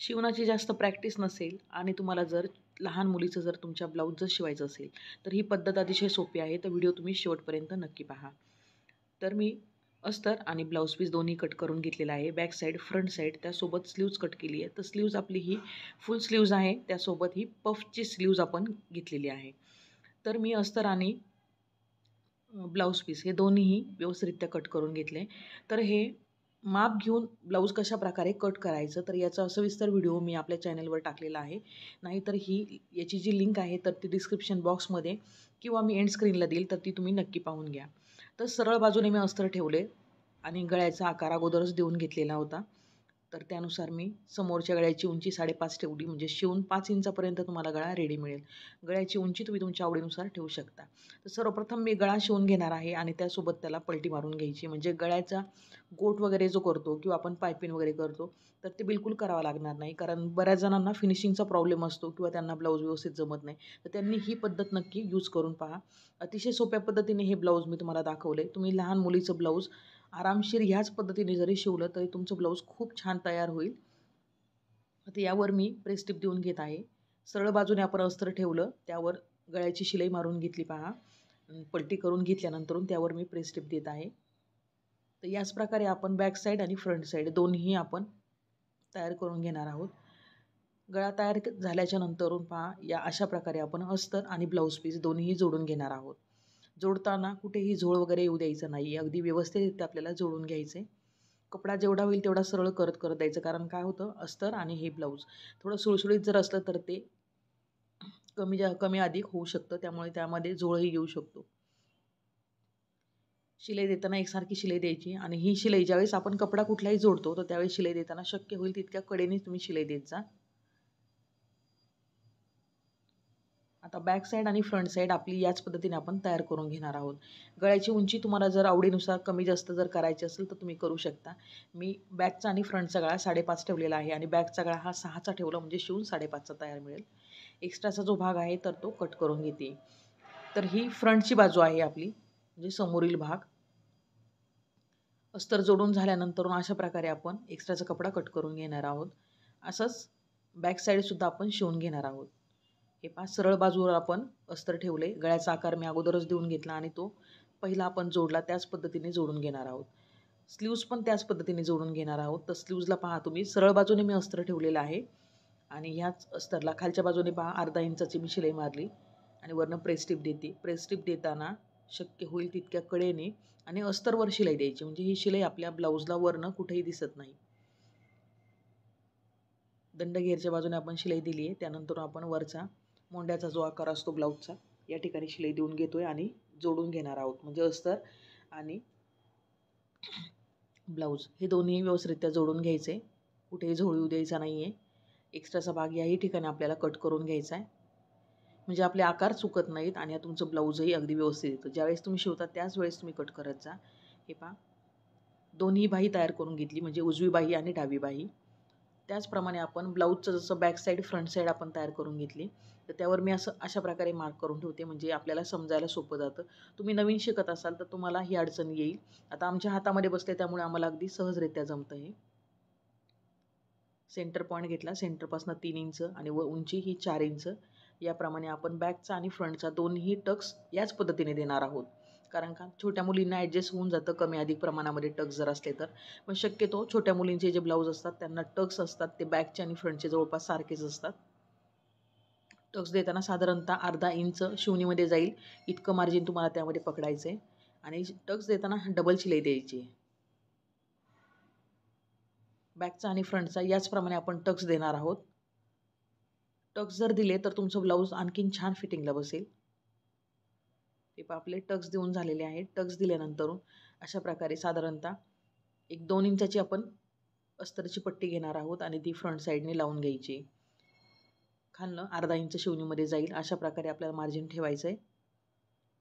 शिवणाची जास्त प्रॅक्टिस नसेल आणि तुम्हाला जर लहान मुलीचं जर तुमच्या जर शिवायचं असेल तर ही पद्धत अतिशय सोपी आहे तर व्हिडिओ तुम्ही शेवटपर्यंत नक्की पहा तर मी अस्तर आणि ब्लाऊज पीस दोन्ही कट करून घेतलेला आहे बॅक साईड फ्रंट साईड त्यासोबत स्लीव्ज कट केली आहे तर स्लीव्ज आपली ही फुल स्लीव्ज आहे त्यासोबत ही पफची स्लीव्ज आपण घेतलेली आहे तर मी अस्तर आणि ब्लाऊज पीस हे दोन्हीही व्यवस्थितरित्या कट करून घेतले तर हे माप घेऊन ब्लाऊज कशा प्रकारे कट करायचं तर याचा विस्तार व्हिडिओ मी आपल्या चॅनलवर टाकलेला आहे नाहीतर ही याची जी लिंक आहे तर ती डिस्क्रिप्शन बॉक्समध्ये किंवा मी एंड स्क्रीनला देईल तर ती तुम्ही नक्की पाहून घ्या तर सरळ बाजूने मी अस्तर ठेवले आणि गळ्याचा आकार अगोदरच देऊन घेतलेला होता तर त्यानुसार मी समोरच्या गळ्याची उंची साडेपाच ठेवली म्हणजे शिवून पाच इंचापर्यंत तुम्हाला गळा रेडी मिळेल गळ्याची उंची तुम्ही तुमच्या आवडीनुसार ठेवू शकता तर सर्वप्रथम मी गळा शिवून घेणार आहे आणि त्यासोबत त्याला पलटी मारून घ्यायची म्हणजे गळ्याचा गोट वगैरे जो करतो किंवा आपण पायपिंग वगैरे करतो तर ते बिलकुल करावं लागणार नाही कारण बऱ्याच जणांना फिनिशिंगचा प्रॉब्लेम असतो किंवा त्यांना ब्लाऊज व्यवस्थित जमत नाही तर त्यांनी ही पद्धत नक्की यूज करून पहा अतिशय सोप्या पद्धतीने हे ब्लाऊज मी तुम्हाला दाखवले तुम्ही लहान मुलीचं ब्लाऊज आरामशीर ह्याच पद्धतीने जरी शिवलं तरी तुमचं ब्लाऊज खूप छान तयार होईल आता यावर मी प्रेस टिप देऊन घेत आहे सरळ बाजूने आपण अस्तर ठेवलं त्यावर गळ्याची शिलाई मारून घेतली पहा पलटी करून घेतल्यानंतरून त्यावर मी प्रेस टिप देत आहे तर याच प्रकारे आपण बॅक साईड आणि फ्रंट साईड दोन्ही आपण तयार करून घेणार आहोत गळा तयार झाल्याच्या नंतरून पहा या अशा प्रकारे आपण अस्तर आणि ब्लाऊज पीस दोन्हीही जोडून घेणार आहोत जोडताना कुठेही झोळ वगैरे येऊ द्यायचं नाही अगदी व्यवस्थित आपल्याला जोडून घ्यायचं आहे कपडा जेवढा होईल तेवढा सरळ करत करत द्यायचं कारण काय होतं अस्तर आणि हे ब्लाऊज थोडं सुळसुळीत जर असलं तर ते कमी जा कमी अधिक होऊ शकतं त्यामुळे त्यामध्ये झोळही येऊ शकतो शिलाई देताना एकसारखी शिलाई द्यायची आणि ही शिलाई ज्यावेळेस आपण कपडा कुठलाही जोडतो तर त्यावेळेस शिलाई देताना शक्य होईल तितक्या कडेने तुम्ही शिलाई देत जा आता बॅक साईड आणि फ्रंट साईड आपली याच पद्धतीने आपण तयार करून घेणार आहोत गळ्याची उंची तुम्हाला जर आवडीनुसार कमी जास्त जर करायची असेल तर तुम्ही करू शकता मी बॅकचा आणि फ्रंटचा गळा साडेपाच ठेवलेला आहे आणि बॅकचा गळा हा सहाचा ठेवला म्हणजे शिवून साडेपाचचा तयार मिळेल एक्स्ट्राचा जो भाग आहे तर तो कट करून घेते तर ही फ्रंटची बाजू आहे आपली म्हणजे समोरील भाग अस्तर जोडून झाल्यानंतर अशा प्रकारे आपण एक्स्ट्राचा कपडा कट करून घेणार आहोत असंच बॅक साईडसुद्धा आपण शिवून घेणार आहोत हे पाच सरळ बाजूवर आपण अस्तर ठेवले गळ्याचा आकार मी अगोदरच देऊन घेतला आणि तो पहिला आपण जोडला त्याच पद्धतीने जोडून घेणार आहोत स्लीव्ज पण त्याच पद्धतीने जोडून घेणार आहोत तर स्लीव्जला पहा तुम्ही सरळ बाजूने मी अस्तर ठेवलेलं आहे आणि ह्याच अस्तरला खालच्या बाजूने पहा अर्धा इंचाची मी शिलाई मारली आणि वरनं प्रेस टिप देते प्रेस टिप देताना शक्य होईल तितक्या कळेने आणि अस्तरवर शिलाई द्यायची म्हणजे ही शिलाई आपल्या ब्लाऊजला वरनं कुठेही दिसत नाही दंडघेरच्या बाजूने आपण शिलाई दिली आहे त्यानंतर आपण वरचा मोंड्याचा जो आकार असतो ब्लाऊजचा या ठिकाणी शिलाई देऊन घेतो आहे आणि जोडून घेणार आहोत म्हणजे अस्तर आणि ब्लाऊज हे दोन्ही व्यवस्थितरित्या जोडून घ्यायचे कुठेही झोळीव द्यायचा नाही आहे एक्स्ट्राचा भाग याही ठिकाणी आपल्याला कट करून घ्यायचा आहे म्हणजे आपले आकार चुकत नाहीत आणि हा तुमचं ब्लाऊजही अगदी व्यवस्थित येतो ज्यावेळेस तुम्ही शिवता त्याच वेळेस तुम्ही कट करत जा हे पहा दोन्ही बाही तयार करून घेतली म्हणजे उजवी बाही आणि डावी बाही त्याचप्रमाणे आपण ब्लाऊजचं जसं बॅक साईड फ्रंट साईड आपण तयार करून घेतली तर त्यावर मी असं अशा प्रकारे मार्क करून ठेवते म्हणजे आपल्याला समजायला सोपं जातं तुम्ही नवीन शिकत असाल तर तुम्हाला ही अडचण येईल आता आमच्या हातामध्ये बसते त्यामुळे आम्हाला अगदी सहजरित्या जमतं हे सेंटर पॉईंट घेतला सेंटरपासनं तीन इंच आणि व उंची ही चार इंच याप्रमाणे आपण बॅकचा आणि फ्रंटचा दोन्ही टक्स याच पद्धतीने देणार आहोत कारण का छोट्या मुलींना ॲडजस्ट होऊन जातं कमी अधिक प्रमाणामध्ये टक्स जर असले तर पण शक्यतो छोट्या मुलींचे जे ब्लाऊज असतात त्यांना टक्स असतात ते बॅकचे आणि फ्रंटचे जवळपास सारखेच असतात टक्स देताना साधारणतः अर्धा इंच शिवणीमध्ये जाईल इतकं मार्जिन तुम्हाला त्यामध्ये पकडायचं आहे आणि टक्स देताना डबल शिलाई द्यायची बॅकचा आणि फ्रंटचा याचप्रमाणे आपण टक्स देणार आहोत टक्स जर दिले तर तुमचं ब्लाऊज आणखीन छान फिटिंगला बसेल ते पण आपले टक्स देऊन झालेले आहे टक्स दिल्यानंतर अशा प्रकारे साधारणतः एक दोन इंचाची आपण अस्तरची पट्टी घेणार आहोत आणि ती फ्रंट साईडने लावून घ्यायची खालनं अर्धा इंच शिवणीमध्ये जाईल अशा प्रकारे आपल्याला मार्जिन ठेवायचं आहे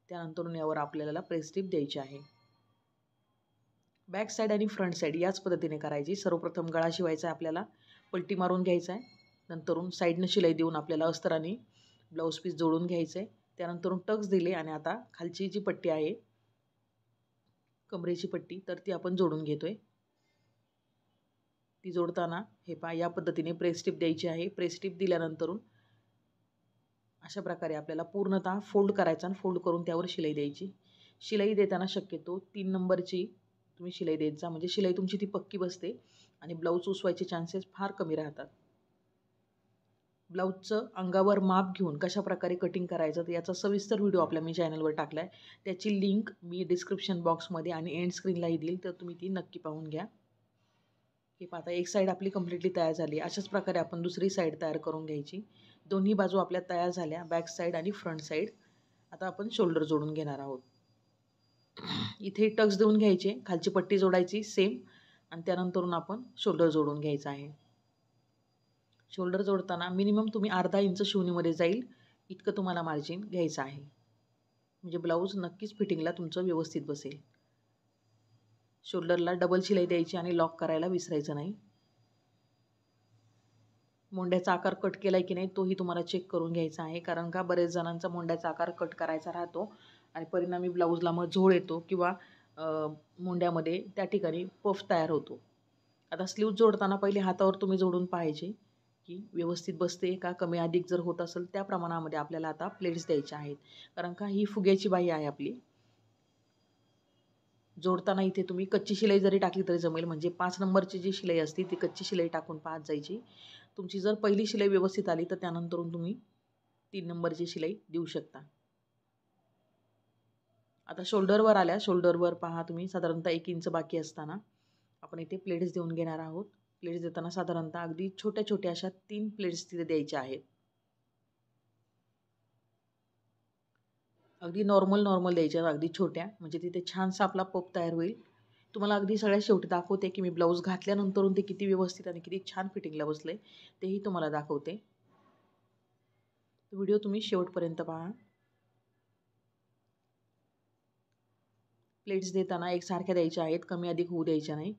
त्यानंतरून यावर आपल्याला प्रेस टिप द्यायची आहे बॅक साईड आणि फ्रंट साईड याच पद्धतीने करायची सर्वप्रथम गळा शिवायचा आहे आपल्याला पलटी मारून घ्यायचा आहे नंतरून साईडनं शिलाई देऊन आपल्याला अस्तराने ब्लाऊज पीस जोडून घ्यायचं आहे त्यानंतरून टक्स दिले आणि आता खालची जी पट्टी आहे कमरेची पट्टी तर ती आपण जोडून घेतो आहे ती जोडताना हे पा या पद्धतीने प्रेस टिप द्यायची आहे प्रेस टिप दिल्यानंतरून अशा प्रकारे आपल्याला पूर्णतः फोल्ड करायचा आणि फोल्ड करून त्यावर शिलाई द्यायची शिलाई देताना शक्यतो तीन नंबरची तुम्ही शिलाई द्यायचा म्हणजे शिलाई तुमची ती पक्की बसते आणि ब्लाऊज उसवायचे चान्सेस फार कमी राहतात ब्लाऊजचं अंगावर माप घेऊन कशा प्रकारे कटिंग करायचं तर याचा सविस्तर व्हिडिओ आपल्या मी चॅनलवर टाकला आहे त्याची लिंक मी डिस्क्रिप्शन बॉक्समध्ये आणि एंड स्क्रीनलाही देईल तर तुम्ही ती नक्की पाहून घ्या हे आता एक साईड आपली कम्प्लिटली तयार झाली अशाच प्रकारे आपण दुसरी साईड तयार करून घ्यायची दोन्ही बाजू आपल्या तयार झाल्या बॅक साईड आणि फ्रंट साईड आता आपण शोल्डर जोडून घेणार आहोत इथे टक्स देऊन घ्यायचे खालची पट्टी जोडायची सेम आणि त्यानंतरून आपण शोल्डर जोडून घ्यायचं आहे शोल्डर जोडताना मिनिमम तुम्ही अर्धा इंच शिवणीमध्ये जाईल इतकं तुम्हाला मार्जिन घ्यायचं आहे म्हणजे ब्लाऊज नक्कीच फिटिंगला तुमचं व्यवस्थित बसेल शोल्डरला डबल शिलाई द्यायची आणि लॉक करायला विसरायचं नाही मोंड्याचा आकार कट केला की नाही तोही तुम्हाला चेक करून घ्यायचा आहे कारण का बरेच जणांचा मोंड्याचा आकार कट करायचा राहतो आणि परिणामी ब्लाऊजला मग झोळ येतो किंवा मोंड्यामध्ये त्या ठिकाणी पफ तयार होतो आता स्लीव जोडताना पहिले हातावर तुम्ही जोडून पाहिजे की व्यवस्थित बसते का कमी अधिक जर होत असेल त्या प्रमाणामध्ये आपल्याला आता प्लेट्स द्यायच्या आहेत कारण का ही फुग्याची बाई आहे आपली जोडताना इथे तुम्ही कच्ची शिलाई जरी टाकली तरी जमेल म्हणजे पाच नंबरची जी शिलाई असते ती कच्ची शिलाई टाकून पाहत जायची तुमची जर पहिली शिलाई व्यवस्थित आली तर त्यानंतरून तुम्ही तीन नंबरची शिलाई देऊ शकता आता शोल्डरवर आल्या शोल्डरवर पहा तुम्ही साधारणतः एक इंच बाकी असताना आपण इथे प्लेट्स देऊन घेणार आहोत प्लेट्स देताना साधारणतः अगदी छोट्या छोट्या अशा तीन प्लेट्स तिथे द्यायच्या आहेत अगदी नॉर्मल नॉर्मल द्यायच्या अगदी छोट्या म्हणजे तिथे छानसा आपला पप तयार होईल तुम्हाला अगदी सगळ्यात शेवटी दाखवते की मी ब्लाऊज घातल्यानंतरून ते किती व्यवस्थित आणि किती छान फिटिंगला बसले तेही तुम्हाला दाखवते व्हिडिओ तुम्ही शेवटपर्यंत पहा प्लेट्स देताना सारख्या द्यायच्या आहेत कमी अधिक होऊ द्यायच्या नाही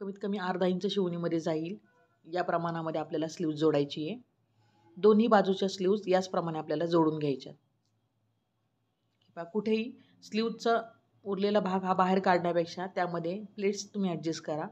कमीत कमी अर्धा इंच शिवणीमध्ये जाईल या प्रमाणामध्ये आपल्याला स्लीव जोडायची आहे दोन्ही बाजूच्या स्लीव्ज याचप्रमाणे आपल्याला जोडून घ्यायच्या कुठेही स्लीवचा उरलेला भाग हा बाहेर काढण्यापेक्षा त्यामध्ये प्लेट्स तुम्ही ॲडजस्ट करा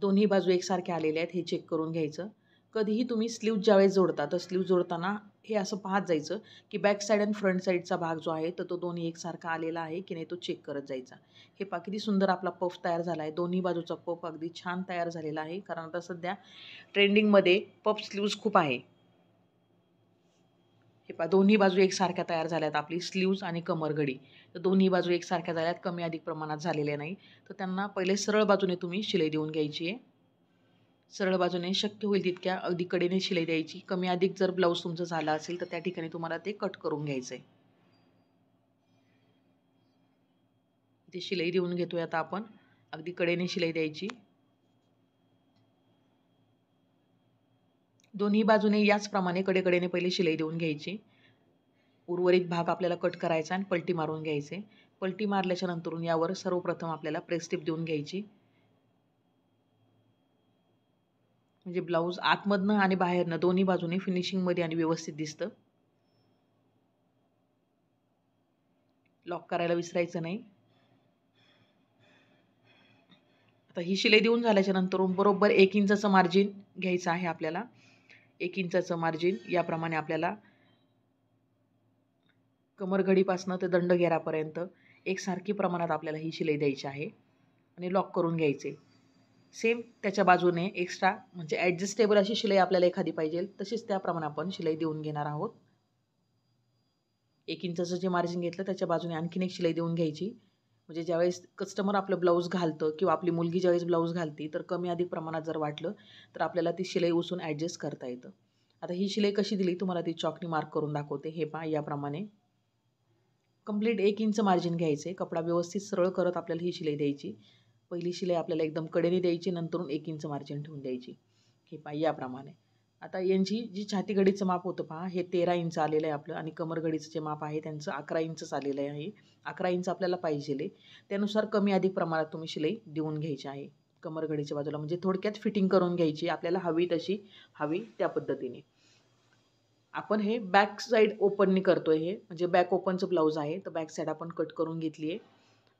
दोन्ही बाजू एकसारख्या आलेल्या आहेत हे चेक करून घ्यायचं कधीही तुम्ही स्लीव ज्यावेळेस जोडता तर स्लीव जोडताना हे असं पाहत जायचं की बॅक साईड आणि फ्रंट साईडचा भाग जो आहे तर तो दोन्ही एकसारखा आलेला आहे की नाही तो चेक करत जायचा हे पा किती सुंदर आपला पफ तयार झाला आहे दोन्ही बाजूचा पफ अगदी छान तयार झालेला आहे कारण आता सध्या ट्रेंडिंगमध्ये पफ स्लीव्ज खूप आहे हे पा दोन्ही बाजू एकसारख्या तयार झाल्यात आपली स्लीव्ज आणि कमरगडी तर दोन्ही बाजू एकसारख्या झाल्यात कमी अधिक प्रमाणात झालेल्या नाही तर त्यांना पहिले सरळ बाजूने तुम्ही शिलाई देऊन घ्यायची आहे सरळ बाजूने शक्य होईल तितक्या अगदी कडेने शिलाई द्यायची कमी अधिक जर ब्लाऊज तुमचं झाला असेल तर त्या ठिकाणी तुम्हाला ते कट करून घ्यायचं आहे शिलाई देऊन घेतोय आता आपण अगदी कडेने शिलाई द्यायची दोन्ही बाजूने याचप्रमाणे कडेकडेने पहिले शिलाई देऊन घ्यायची उर्वरित भाग आपल्याला कट करायचा आणि पलटी मारून घ्यायचे पलटी मारल्याच्या नंतर यावर सर्वप्रथम आपल्याला प्रेस टिप देऊन घ्यायची म्हणजे ब्लाऊज आतमधनं आणि बाहेरनं दोन्ही बाजूने फिनिशिंगमध्ये आणि व्यवस्थित दिसतं लॉक करायला विसरायचं नाही आता ही शिलाई देऊन झाल्याच्या नंतर बरोबर एक इंचाचं मार्जिन घ्यायचं आहे आपल्याला एक इंचाचं मार्जिन याप्रमाणे आपल्याला कमरघडीपासनं ते दंड दंडघेरापर्यंत एकसारखी प्रमाणात आपल्याला ही शिलाई द्यायची आहे आणि लॉक करून घ्यायचे सेम त्याच्या बाजूने एक्स्ट्रा म्हणजे ॲडजस्टेबल अशी शिलाई आपल्याला एखादी पाहिजे तशीच त्याप्रमाणे आपण शिलाई देऊन घेणार आहोत एक इंचाचं जे मार्जिन घेतलं त्याच्या बाजूने आणखीन एक शिलाई देऊन घ्यायची म्हणजे ज्यावेळेस कस्टमर आपलं ब्लाऊज घालतं किंवा आपली मुलगी ज्यावेळेस ब्लाऊज घालती तर कमी अधिक प्रमाणात जर वाटलं तर आपल्याला ती शिलाई उसून ॲडजस्ट करता येतं आता ही शिलाई कशी दिली तुम्हाला ती चॉकनी मार्क करून दाखवते हे पहा याप्रमाणे कंप्लीट एक इंच मार्जिन घ्यायचे कपडा व्यवस्थित सरळ करत आपल्याला ही शिलाई द्यायची पहिली शिलाई आपल्याला एकदम कडेने द्यायची नंतरून एक इंच मार्जिन ठेवून द्यायची हे पहा याप्रमाणे आता यांची जी छातीगडीचं माप होतं पहा हे तेरा इंच आलेलं आहे आपलं आणि कमरगडीचं जे माप आहे त्यांचं अकरा इंचच आलेलं आहे अकरा इंच आपल्याला पाहिजे त्यानुसार कमी अधिक प्रमाणात तुम्ही शिलाई देऊन घ्यायची आहे कमरगडीच्या बाजूला म्हणजे थोडक्यात फिटिंग करून घ्यायची आपल्याला हवी तशी हवी त्या पद्धतीने आपण हे बॅक साईड ओपननी करतो आहे हे म्हणजे बॅक ओपनचं ब्लाऊज आहे तर बॅक साईड आपण कट करून घेतली आहे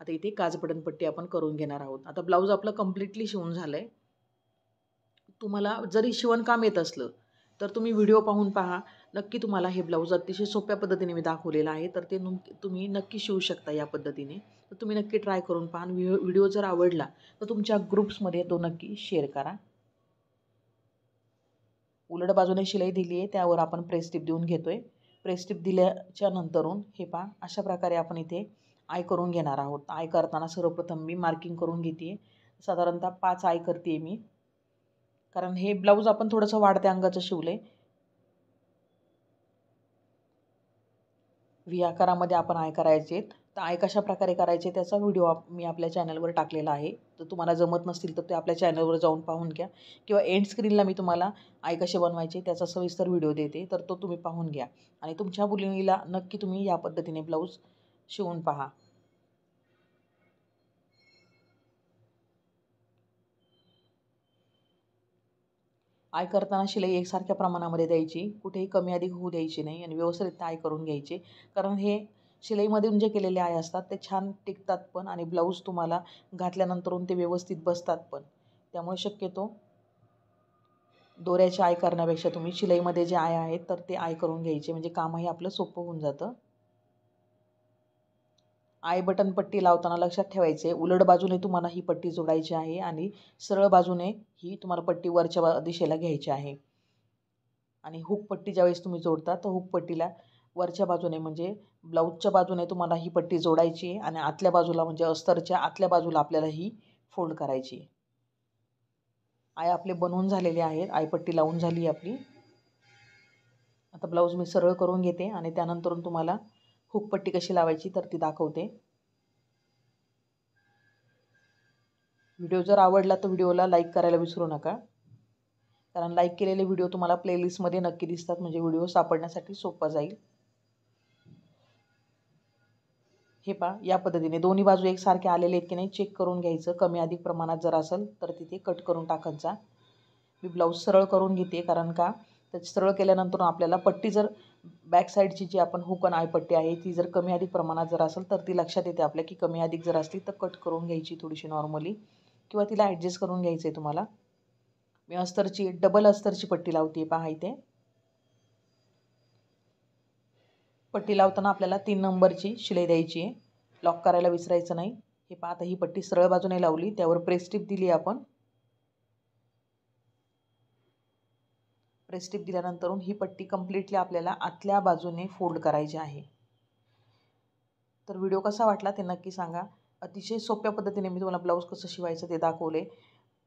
आता इथे काज बटनपट्टी आपण करून घेणार आहोत आता ब्लाऊज आपलं कम्प्लिटली शिवून झालं आहे तुम्हाला जरी शिवणकाम येत असलं तर तुम्ही व्हिडिओ पाहून पहा नक्की तुम्हाला हे ब्लाऊज अतिशय सोप्या पद्धतीने मी दाखवलेलं आहे तर ते तुम्ही नक्की शिवू शकता या पद्धतीने तर तुम्ही नक्की ट्राय करून पहा आणि व्हिडिओ जर आवडला तर तुमच्या ग्रुप्समध्ये तो नक्की शेअर करा उलट बाजूने शिलाई दिली आहे त्यावर आपण प्रेस टिप देऊन घेतो आहे प्रेस टिप दिल्याच्या नंतरून हे पहा अशा प्रकारे आपण इथे आय करून घेणार आहोत आय करताना सर्वप्रथम मी मार्किंग करून घेते साधारणतः पाच आय करते मी कारण हे ब्लाऊज आपण थोडंसं वाढत्या अंगाचं शिवलं आहे व्ही आकारामध्ये आपण आय करायचे तर आय कशा प्रकारे करायचे त्याचा व्हिडिओ मी आपल्या चॅनलवर टाकलेला आहे तर तुम्हाला जमत नसतील तर ते आपल्या चॅनलवर जाऊन पाहून घ्या किंवा एंड स्क्रीनला मी तुम्हाला आय कसे बनवायचे त्याचा सविस्तर व्हिडिओ देते तर तो तुम्ही पाहून घ्या आणि तुमच्या मुलीला नक्की तुम्ही या पद्धतीने ब्लाऊज शिवून पहा आय करताना शिलाई एकसारख्या प्रमाणामध्ये द्यायची कुठेही कमी अधिक होऊ द्यायची नाही आणि व्यवस्थित आय करून घ्यायचे कारण हे शिलाईमधून जे म्हणजे केलेले आय असतात ते छान टिकतात पण आणि ब्लाऊज तुम्हाला घातल्यानंतरून ते व्यवस्थित बसतात पण त्यामुळे शक्यतो दोऱ्याचे आय करण्यापेक्षा तुम्ही शिलाईमध्ये जे आय आहेत तर ते आय करून घ्यायचे म्हणजे कामही आपलं सोपं होऊन जातं आय बटन पट्टी लावताना लक्षात ठेवायचे उलट बाजूने तुम्हाला ही पट्टी जोडायची आहे आणि सरळ बाजूने ही तुम्हाला पट्टी वरच्या दिशेला घ्यायची आहे आणि हुक पट्टी ज्यावेळेस तुम्ही जोडता तर हुक पट्टीला वरच्या बाजूने म्हणजे ब्लाऊजच्या बाजूने तुम्हाला ही पट्टी जोडायची आहे आणि आतल्या बाजूला म्हणजे अस्तरच्या आतल्या बाजूला आपल्याला ही फोल्ड करायची आय आपले बनवून झालेले आहेत आयपट्टी लावून झाली आपली आता ब्लाऊज मी सरळ करून घेते आणि त्यानंतर तुम्हाला हुकपट्टी कशी लावायची तर ती दाखवते व्हिडिओ जर आवडला तर व्हिडिओला लाईक करायला विसरू नका कारण लाईक केलेले व्हिडिओ तुम्हाला प्लेलिस्टमध्ये नक्की दिसतात म्हणजे व्हिडिओ सापडण्यासाठी सोपा जाईल हे पा या पद्धतीने दोन्ही बाजू सारखे आलेले आहेत की नाही चेक करून घ्यायचं कमी अधिक प्रमाणात जर असेल तर तिथे कट करून टाकायचा मी ब्लाऊज सरळ करून घेते कारण का तर सरळ केल्यानंतर आपल्याला पट्टी जर बॅक जी आपण हुक आणि पट्टी आहे ती जर कमी अधिक प्रमाणात जर असेल तर ती लक्षात येते आपल्या की कमी अधिक जर असली तर कट करून घ्यायची थोडीशी नॉर्मली किंवा तिला ॲडजस्ट करून घ्यायचं आहे तुम्हाला मी अस्तरची डबल अस्तरची पट्टी लावते पहा इथे पट्टी लावताना आपल्याला तीन नंबरची शिलाई द्यायची आहे लॉक करायला विसरायचं नाही हे पहा आता ही पट्टी सरळ बाजूने लावली त्यावर प्रेस टिप दिली आपण प्रेस दिल्यानंतर ही पट्टी कम्प्लिटली आपल्याला आतल्या बाजूने फोल्ड करायची आहे तर व्हिडिओ कसा वाटला ते नक्की सांगा अतिशय सोप्या पद्धतीने मी तुम्हाला ब्लाऊज कसं शिवायचं ते दाखवले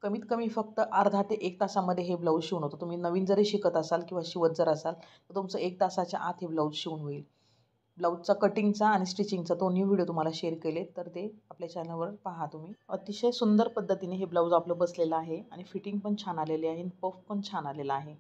कमीत कमी फक्त अर्धा ते एक तासामध्ये हे ब्लाऊज शिवून होतं तुम्ही नवीन जरी शिकत असाल किंवा शिवत जर असाल तर तुमचं एक तासाच्या आत हे ब्लाऊज शिवून होईल ब्लाऊजचा कटिंगचा आणि स्टिचिंगचा दोन्ही व्हिडिओ तुम्हाला शेअर केले तर ते आपल्या चॅनलवर पहा तुम्ही अतिशय सुंदर पद्धतीने हे ब्लाऊज आपलं बसलेलं आहे आणि फिटिंग पण छान आलेली आहे पफ पण छान आलेला आहे